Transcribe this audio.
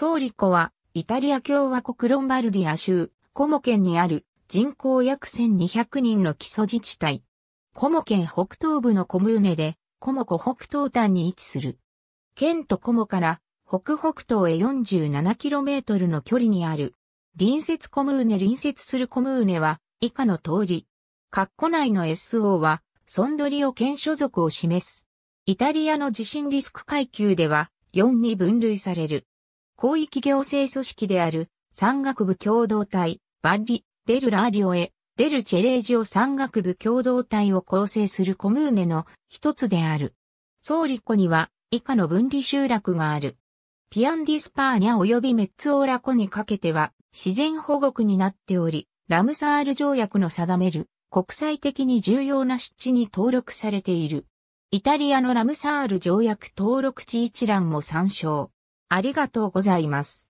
ソーリコは、イタリア共和国ロンバルディア州、コモ県にある人口約1200人の基礎自治体。コモ県北東部のコムーネで、コモ湖北東端に位置する。県とコモから北北東へ 47km の距離にある。隣接コムーネ隣接するコムーネは以下の通り。括弧内の SO はソンドリオ県所属を示す。イタリアの地震リスク階級では4に分類される。広域行政組織である山岳部共同体、バッリ、デル・ラーリオエ、デル・チェレージオ山岳部共同体を構成するコムーネの一つである。ソーリコには以下の分離集落がある。ピアンディスパーニャ及びメッツオーラ湖にかけては自然保護区になっており、ラムサール条約の定める国際的に重要な湿地に登録されている。イタリアのラムサール条約登録地一覧も参照。ありがとうございます。